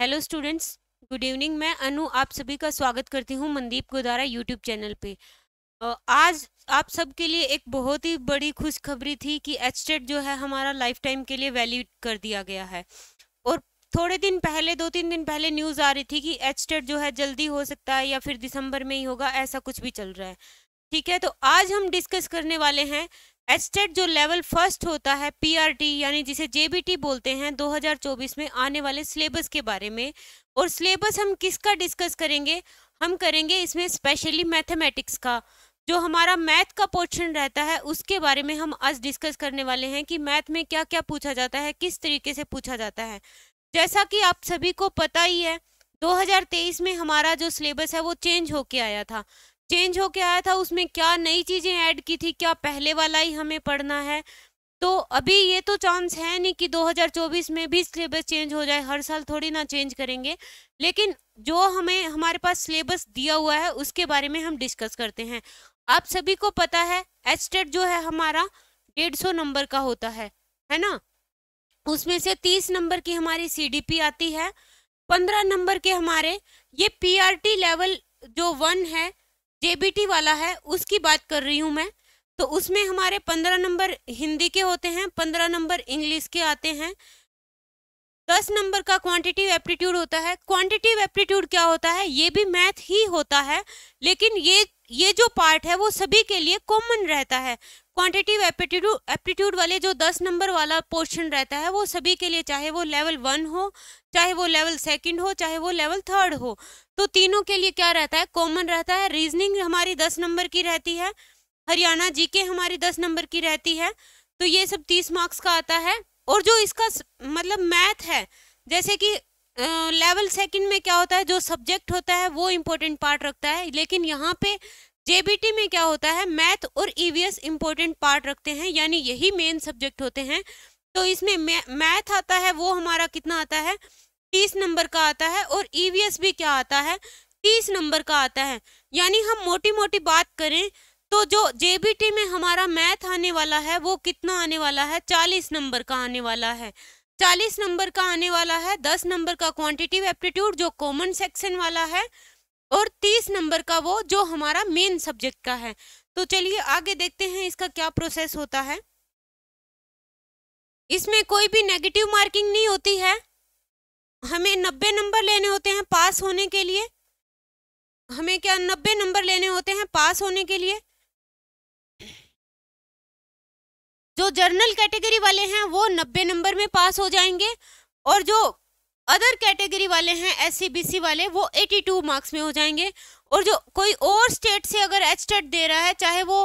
Hello students good evening मैं अनु आप सभी का स्वागत करती हूँ मनदीप गोदारा यूट्यूब चैनल पे आज आप सबके लिए एक बहुत ही बड़ी खुशखबरी थी कि एचटेट जो है हमारा लाइफ टाइम के लिए वैलिड कर दिया गया है और थोड़े दिन पहले दो तीन दिन पहले न्यूज़ आ रही थी कि एचटेट जो है जल्दी हो सकता है या फिर दिसंबर में ही होगा ऐसा कुछ भी चल रहा है ठीक है तो आज हम डिस्कस करने वाले हैं एस्टेट जो लेवल फर्स्ट होता है पीआरटी यानी जिसे जेबीटी बोलते हैं 2024 में आने वाले सिलेबस के बारे में और सिलेबस हम किसका डिस्कस करेंगे हम करेंगे इसमें स्पेशली मैथमेटिक्स का जो हमारा मैथ का पोर्शन रहता है उसके बारे में हम आज डिस्कस करने वाले हैं कि मैथ में क्या क्या पूछा जाता है किस तरीके से पूछा जाता है जैसा कि आप सभी को पता ही है 2023 में हमारा जो सिलेबस है वो चेंज होके आया था चेंज होके आया था उसमें क्या नई चीज़ें ऐड की थी क्या पहले वाला ही हमें पढ़ना है तो अभी ये तो चांस है नहीं कि 2024 में भी सिलेबस चेंज हो जाए हर साल थोड़ी ना चेंज करेंगे लेकिन जो हमें हमारे पास सिलेबस दिया हुआ है उसके बारे में हम डिस्कस करते हैं आप सभी को पता है एच जो है हमारा डेढ़ सौ नंबर का होता है है ना उसमें से तीस नंबर की हमारी सी आती है पंद्रह नंबर के हमारे ये पी लेवल जो वन है जेबीटी वाला है उसकी बात कर रही हूँ मैं तो उसमें हमारे पंद्रह नंबर हिंदी के होते हैं पंद्रह नंबर इंग्लिश के आते हैं दस नंबर का क्वांटिटिव एप्टीट्यूड होता है क्वांटिटिव एप्टीट्यूड क्या होता है ये भी मैथ ही होता है लेकिन ये ये जो पार्ट है वो सभी के लिए कॉमन रहता है क्वांटिटिव एप्टीट्यूड एप्टीट्यूड वाले जो दस नंबर वाला पोर्शन रहता है वो सभी के लिए चाहे वो लेवल वन हो चाहे वो लेवल सेकंड हो चाहे वो लेवल थर्ड हो तो तीनों के लिए क्या रहता है कॉमन रहता है रीजनिंग हमारी दस नंबर की रहती है हरियाणा जी के हमारी दस नंबर की रहती है तो ये सब तीस मार्क्स का आता है और जो इसका मतलब मैथ है जैसे कि लेवल uh, सेकंड में क्या होता है जो सब्जेक्ट होता है वो इम्पोर्टेंट पार्ट रखता है लेकिन यहाँ पे जेबीटी में क्या होता है मैथ और ईवीएस इंपॉर्टेंट पार्ट रखते हैं यानी यही मेन सब्जेक्ट होते हैं तो इसमें मैथ आता है वो हमारा कितना आता है तीस नंबर का आता है और ईवीएस e भी क्या आता है तीस नंबर का आता है यानी हम मोटी मोटी बात करें तो जो जेबीटी में हमारा मैथ आने वाला है वो कितना आने वाला है चालीस नंबर का आने वाला है चालीस नंबर का आने वाला है दस नंबर का क्वांटिटिव एप्टीट्यूड जो कॉमन सेक्शन वाला है और तीस नंबर का वो जो हमारा मेन सब्जेक्ट का है तो चलिए आगे देखते हैं इसका क्या प्रोसेस होता है इसमें कोई भी नेगेटिव मार्किंग नहीं होती है हमें नब्बे नंबर लेने होते हैं पास होने के लिए हमें क्या नब्बे नंबर लेने होते हैं पास होने के लिए जो जर्नल कैटेगरी वाले हैं वो नब्बे नंबर में पास हो जाएंगे और जो अदर कैटेगरी वाले हैं एस सी वाले वो 82 मार्क्स में हो जाएंगे और जो कोई और स्टेट से अगर एच दे रहा है चाहे वो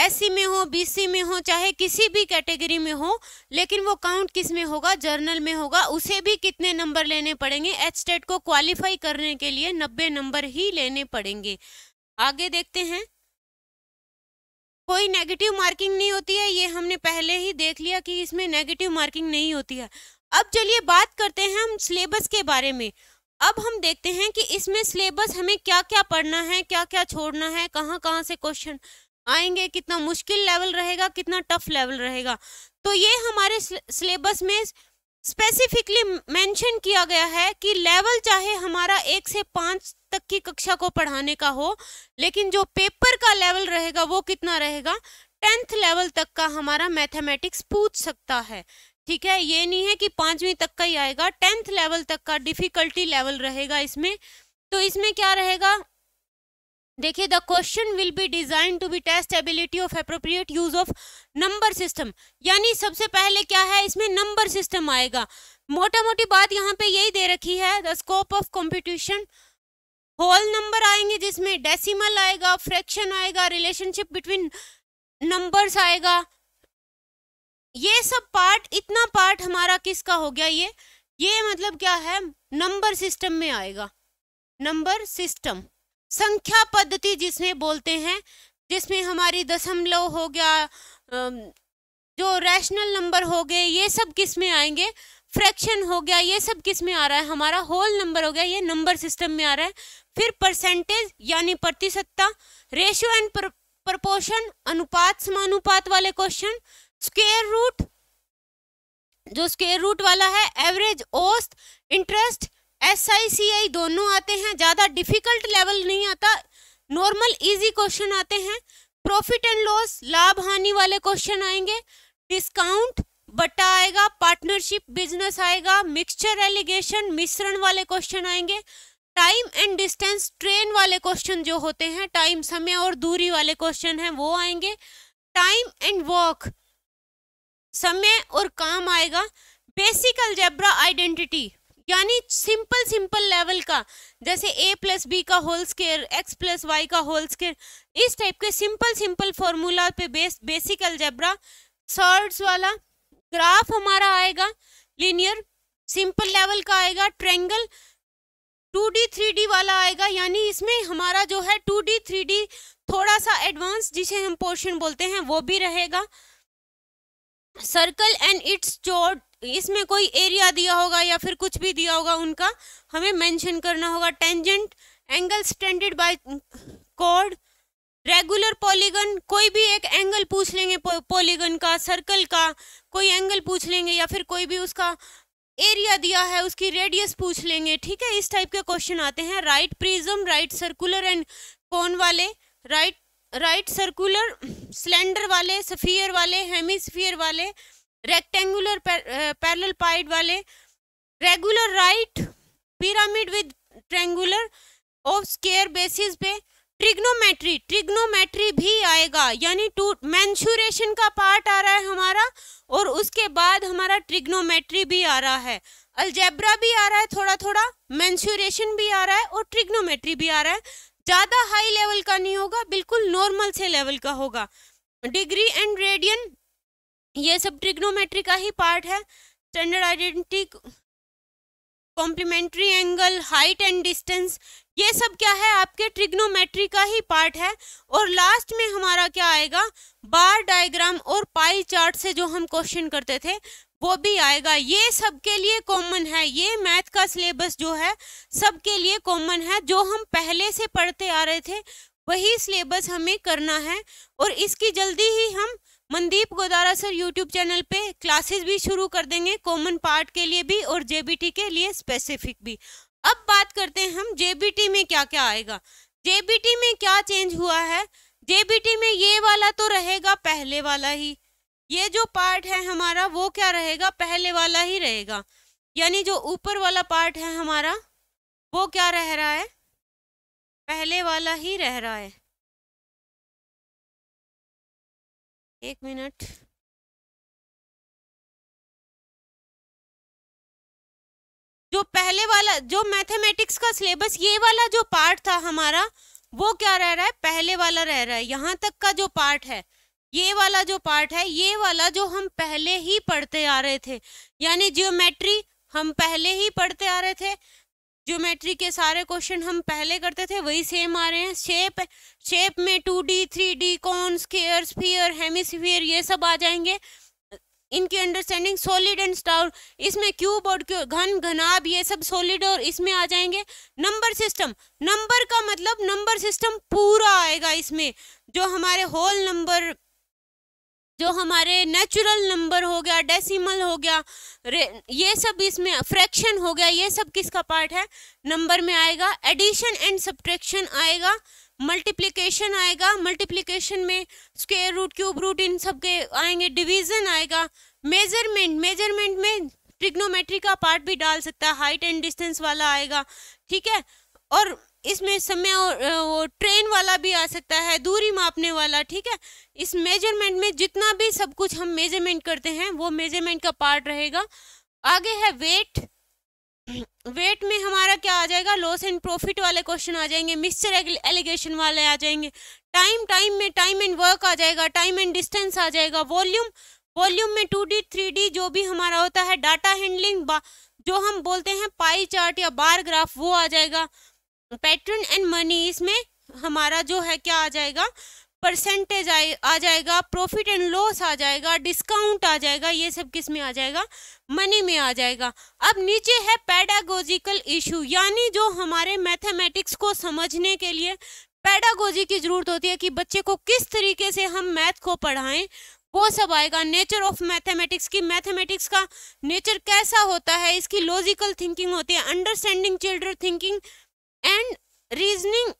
एस में हो बी में हो चाहे किसी भी कैटेगरी में हो लेकिन वो काउंट किस में होगा जर्नल में होगा उसे भी कितने नंबर लेने पड़ेंगे एच को क्वालिफाई करने के लिए नब्बे नंबर ही लेने पड़ेंगे आगे देखते हैं कोई नेगेटिव मार्किंग नहीं होती है ये हमने पहले ही देख लिया कि इसमें नेगेटिव मार्किंग नहीं होती है अब चलिए बात करते हैं हम सिलेबस के बारे में अब हम देखते हैं कि इसमें सिलेबस हमें क्या क्या पढ़ना है क्या क्या छोड़ना है कहाँ कहाँ से क्वेश्चन आएंगे कितना मुश्किल लेवल रहेगा कितना टफ लेवल रहेगा तो ये हमारे सिलेबस में स्पेसिफिकली मेंशन किया गया है कि लेवल चाहे हमारा एक से पाँच तक की कक्षा को पढ़ाने का हो लेकिन जो पेपर का लेवल रहेगा वो कितना रहेगा टेंथ लेवल तक का हमारा मैथमेटिक्स पूछ सकता है ठीक है ये नहीं है कि पाँचवीं तक का ही आएगा टेंथ लेवल तक का डिफिकल्टी लेवल रहेगा इसमें तो इसमें क्या रहेगा देखिए the question will be design to be test ability of appropriate use of number system यानी सबसे पहले क्या है इसमें नंबर सिस्टम आएगा मोटा मोटी बात यहाँ पे यही दे रखी है the scope of competition whole number आएंगे जिसमें डेसिमल आएगा फ्रैक्शन आएगा रिलेशनशिप बिटवीन नंबर्स आएगा ये सब पार्ट इतना पार्ट हमारा किसका हो गया ये ये मतलब क्या है नंबर सिस्टम में आएगा नंबर सिस्टम संख्या पद्धति जिसमें बोलते हैं जिसमें हमारी दशमलव हो गया जो रैशनल नंबर हो गए ये सब किस में आएंगे फ्रैक्शन हो गया ये सब किस में आ रहा है हमारा होल नंबर हो गया ये नंबर सिस्टम में आ रहा है फिर परसेंटेज यानी प्रतिशतता रेशियो एंड प्रपोर्शन अनुपात समानुपात वाले क्वेश्चन स्केयर रूट जो स्केयर रूट वाला है एवरेज औस्त interest S I C I दोनों आते हैं ज़्यादा डिफिकल्ट लेवल नहीं आता नॉर्मल इजी क्वेश्चन आते हैं प्रॉफिट एंड लॉस लाभ हानि वाले क्वेश्चन आएंगे डिस्काउंट बट्टा आएगा पार्टनरशिप बिजनेस आएगा मिक्सचर एलिगेशन मिश्रण वाले क्वेश्चन आएंगे टाइम एंड डिस्टेंस ट्रेन वाले क्वेश्चन जो होते हैं टाइम समय और दूरी वाले क्वेश्चन हैं वो आएंगे टाइम एंड वॉक समय और काम आएगा बेसिक अलजेब्रा आइडेंटिटी यानी सिंपल सिंपल लेवल का जैसे ए प्लस बी का whole square X plus Y का होल स्केयर इस टाइप के सिंपल सिंपल फॉर्मूला पे बेस बेसिक अलजेब्रा सर्ड्स वाला ग्राफ हमारा आएगा लीनियर सिंपल लेवल का आएगा triangle two D three D वाला आएगा यानी इसमें हमारा जो है टू डी थ्री डी थोड़ा सा एडवांस जिसे हम पोर्शन बोलते हैं वो भी रहेगा सर्कल एंड इट्स चोट इसमें कोई एरिया दिया होगा या फिर कुछ भी दिया होगा उनका हमें मेंशन करना होगा टेंजेंट एंगल स्टैंडर्ड बाय कोड रेगुलर पॉलीगन कोई भी एक एंगल पूछ लेंगे पॉलीगन का सर्कल का कोई एंगल पूछ लेंगे या फिर कोई भी उसका एरिया दिया है उसकी रेडियस पूछ लेंगे ठीक है इस टाइप के क्वेश्चन आते हैं right prism right circular and कौन वाले राइट राइट सर्कुलर सिलेंडर वाले सफियर वाले हेमीसफीयर वाले रेक्टेंगुलर पैरेलल पाइड वाले regular right pyramid with triangular of square basis पे ट्रिग्नोमेट्री ट्रिग्नोमेट्री भी आएगा यानी टू मैंशुरेशन का पार्ट आ रहा है हमारा और उसके बाद हमारा ट्रिग्नोमेट्री भी आ रहा है अलजेब्रा भी आ रहा है थोड़ा थोड़ा मैंशुरेशन भी आ रहा है और ट्रिग्नोमेट्री भी आ रहा है ज़्यादा हाई लेवल का नहीं होगा बिल्कुल नॉर्मल से लेवल का होगा डिग्री एंड रेडियन ये सब ट्रिग्नोमेट्री का ही पार्ट है standard identity complementary angle height and distance ये सब क्या है आपके ट्रिग्नोमेट्री का ही पार्ट है और लास्ट में हमारा क्या आएगा बार डायग्राम और पाई चार्ट से जो हम क्वेश्चन करते थे वो भी आएगा ये सबके लिए कॉमन है ये मैथ का सिलेबस जो है सबके लिए कॉमन है जो हम पहले से पढ़ते आ रहे थे वही सिलेबस हमें करना है और इसकी जल्दी ही हम Mandeep Godara sir YouTube channel पे क्लासेस भी शुरू कर देंगे कॉमन पार्ट के लिए भी और जे के लिए स्पेसिफिक भी अब बात करते हैं हम जे में क्या क्या आएगा जे में क्या चेंज हुआ है जे में ये वाला तो रहेगा पहले वाला ही ये जो पार्ट है हमारा वो क्या रहेगा पहले वाला ही रहेगा यानी जो ऊपर वाला पार्ट है हमारा वो क्या रह रहा है पहले वाला ही रह रहा है एक मिनट जो पहले वाला जो मैथमेटिक्स का सिलेबस ये वाला जो पार्ट था हमारा वो क्या रह रहा है पहले वाला रह रहा है यहाँ तक का जो पार्ट है ये वाला जो पार्ट है ये वाला जो हम पहले ही पढ़ते आ रहे थे यानी जियोमेट्री हम पहले ही पढ़ते आ रहे थे ज्योमेट्री के सारे क्वेश्चन हम पहले करते थे वही सेम आ रहे हैं शेप शेप में two D three D cone square sphere hemisphere ये सब आ जाएंगे इनकी अंडरस्टैंडिंग सॉलिड एंड स्टार इसमें क्यूब और क्यूब घन घनाब ये सब सॉलिड और इसमें आ जाएंगे नंबर सिस्टम नंबर का मतलब नंबर सिस्टम पूरा आएगा इसमें जो हमारे होल नंबर जो हमारे नेचुरल नंबर हो गया डेसिमल हो गया ये सब इसमें फ्रैक्शन हो गया ये सब किसका पार्ट है नंबर में आएगा एडिशन एंड सब्ट्रैक्शन आएगा मल्टीप्लिकेशन आएगा मल्टीप्लिकेशन में स्क्वेयर रूट क्यूब रूट इन सब के आएंगे डिवीजन आएगा मेजरमेंट मेजरमेंट में ट्रिग्नोमेट्री का पार्ट भी डाल सकता है हाइट एंड डिस्टेंस वाला आएगा ठीक है और इसमें समय और वो ट्रेन वाला भी आ सकता है दूरी मापने वाला ठीक है इस मेजरमेंट में जितना भी सब कुछ हम मेजरमेंट करते हैं वो मेजरमेंट का पार्ट रहेगा आगे है वेट वेट में हमारा क्या आ जाएगा लॉस एंड प्रॉफिट वाले क्वेश्चन आ जाएंगे मिक्सचर एलिगेशन वाले आ जाएंगे टाइम टाइम में टाइम एंड वर्क आ जाएगा टाइम एंड डिस्टेंस आ जाएगा वॉल्यूम वॉल्यूम में टू डी थ्री डी जो भी हमारा होता है डाटा हैंडलिंग जो हम बोलते हैं पाई चार्ट या बार ग्राफ वो आ जाएगा पैटर्न एंड मनी इसमें हमारा जो है क्या आ जाएगा परसेंटेज आ, आ जाएगा प्रॉफिट एंड लॉस आ जाएगा डिस्काउंट आ जाएगा ये सब किस में आ जाएगा मनी में आ जाएगा अब नीचे है पैडागोजिकल इशू यानी जो हमारे मैथमेटिक्स को समझने के लिए पैडागोजी की ज़रूरत होती है कि बच्चे को किस तरीके से हम मैथ को पढ़ाएं वो सब आएगा नेचर ऑफ मैथमेटिक्स की मैथमेटिक्स का नेचर कैसा होता है इसकी लॉजिकल थिंकिंग होती है understanding children thinking and reasoning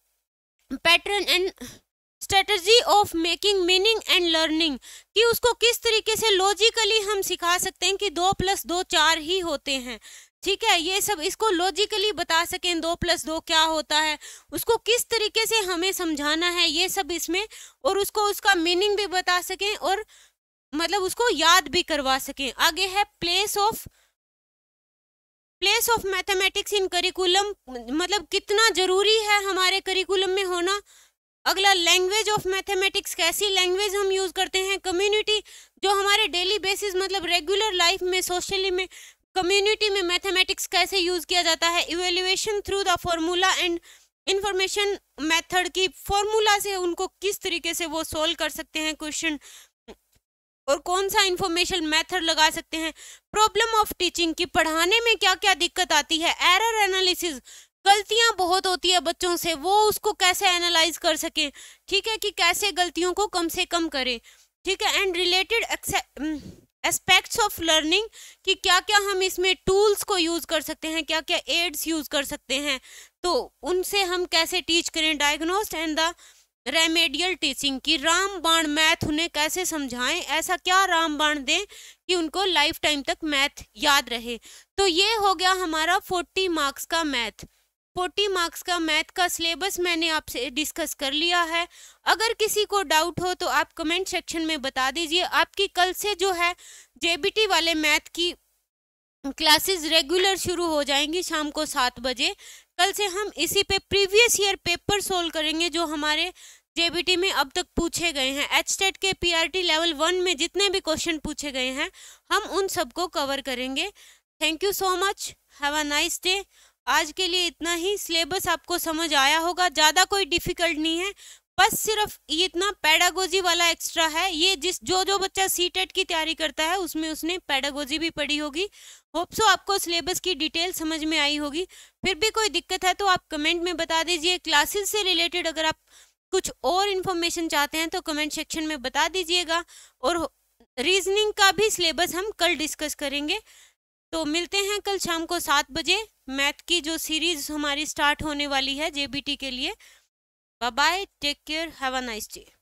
pattern and strategy of making meaning and learning कि उसको किस तरीके से लॉजिकली हम सिखा सकते हैं कि दो प्लस दो चार ही होते हैं ठीक है ये सब इसको लॉजिकली बता सकें दो प्लस दो क्या होता है उसको किस तरीके से हमें समझाना है ये सब इसमें और उसको उसका मीनिंग भी बता सकें और मतलब उसको याद भी करवा सकें आगे है place of place of mathematics in curriculum मतलब कितना ज़रूरी है हमारे करिकुलम में होना अगला लैंग्वेज ऑफ मैथमेटिक्स कैसी लैंग्वेज हम यूज़ करते हैं कम्युनिटी जो हमारे डेली बेसिस मतलब रेगुलर लाइफ में सोशली में कम्युनिटी में मैथमेटिक्स कैसे यूज़ किया जाता है evaluation through the formula and information method की फॉर्मूला से उनको किस तरीके से वो सॉल्व कर सकते हैं क्वेश्चन और कौन सा इंफॉर्मेशन मेथड लगा सकते हैं प्रॉब्लम ऑफ टीचिंग की पढ़ाने में क्या क्या दिक्कत आती है एरर एनालिसिस गलतियां बहुत होती है बच्चों से वो उसको कैसे एनालाइज कर सके ठीक है कि कैसे गलतियों को कम से कम करें ठीक है and related aspects of learning कि क्या क्या हम इसमें टूल्स को यूज़ कर सकते हैं क्या क्या एड्स यूज़ कर सकते हैं तो उनसे हम कैसे टीच करें diagnostic and the remedial teaching की रामबाण मैथ उन्हें कैसे समझाएं ऐसा क्या रामबाण दें कि उनको लाइफ टाइम तक मैथ याद रहे तो ये हो गया हमारा फोर्टी मार्क्स का मैथ फोर्टी मार्क्स का मैथ का सिलेबस मैंने आपसे डिस्कस कर लिया है अगर किसी को डाउट हो तो आप कमेंट सेक्शन में बता दीजिए आपकी कल से जो है जे वाले मैथ की क्लासेस रेगुलर शुरू हो जाएंगी शाम को सात बजे कल से हम इसी पे प्रीवियस ईयर पेपर सोल्व करेंगे जो हमारे जेबीटी में अब तक पूछे गए हैं एच टेट e के पीआरटी लेवल वन में जितने भी क्वेश्चन पूछे गए हैं हम उन सबको कवर करेंगे thank you so much have a nice day आज के लिए इतना ही सिलेबस आपको समझ आया होगा ज़्यादा कोई डिफ़िकल्ट नहीं है बस सिर्फ ये इतना पैडागोजी वाला एक्स्ट्रा है ये जिस जो जो बच्चा सी टेट e की तैयारी करता है उसमें उसने पैडागोजी भी पढ़ी होगी होप सो आपको सिलेबस की डिटेल समझ में आई होगी फिर भी कोई दिक्कत है तो आप कमेंट में बता दीजिए क्लासेस से रिलेटेड अगर आप कुछ और इन्फॉर्मेशन चाहते हैं तो कमेंट सेक्शन में बता दीजिएगा और रीजनिंग का भी सिलेबस हम कल डिस्कस करेंगे तो मिलते हैं कल शाम को सात बजे मैथ की जो सीरीज़ हमारी स्टार्ट होने वाली है जे के लिए Bye bye. Take care. Have a nice day.